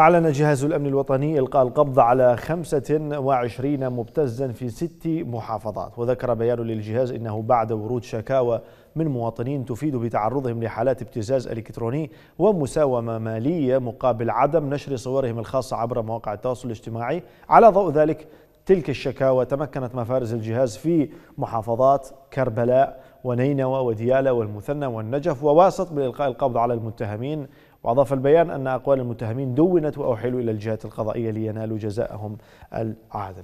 أعلن جهاز الأمن الوطني إلقاء القبض على 25 مبتزا في ست محافظات وذكر بيان للجهاز إنه بعد ورود شكاوى من مواطنين تفيد بتعرضهم لحالات ابتزاز إلكتروني ومساومة مالية مقابل عدم نشر صورهم الخاصة عبر مواقع التواصل الاجتماعي على ضوء ذلك تلك الشكاوى تمكنت مفارز الجهاز في محافظات كربلاء ونينوى وديالى والمثنى والنجف وواسط بإلقاء القبض على المتهمين وأضاف البيان أن أقوال المتهمين دونت وأوحلوا إلى الجهات القضائية لينالوا جزاءهم العادل